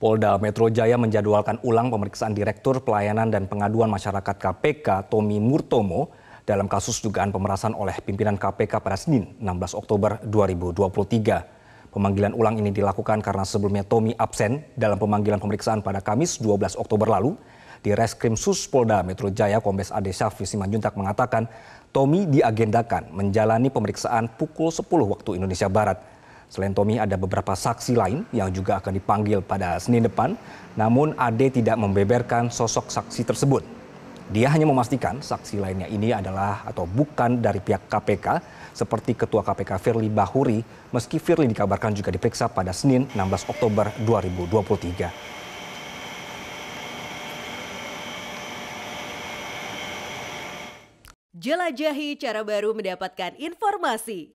Polda Metro Jaya menjadwalkan ulang pemeriksaan Direktur Pelayanan dan Pengaduan Masyarakat KPK Tommy Murtomo dalam kasus dugaan pemerasan oleh pimpinan KPK pada Senin 16 Oktober 2023. Pemanggilan ulang ini dilakukan karena sebelumnya Tommy absen dalam pemanggilan pemeriksaan pada Kamis 12 Oktober lalu. Di Reskrim Sus Polda Metro Jaya, Kombes Ade Syafi Simanjuntak mengatakan Tommy diagendakan menjalani pemeriksaan pukul 10 waktu Indonesia Barat. Selain Tommy, ada beberapa saksi lain yang juga akan dipanggil pada Senin depan. Namun Ade tidak membeberkan sosok saksi tersebut. Dia hanya memastikan saksi lainnya ini adalah atau bukan dari pihak KPK seperti Ketua KPK Firly Bahuri meski Firly dikabarkan juga diperiksa pada Senin 16 Oktober 2023. Jelajahi cara baru mendapatkan informasi.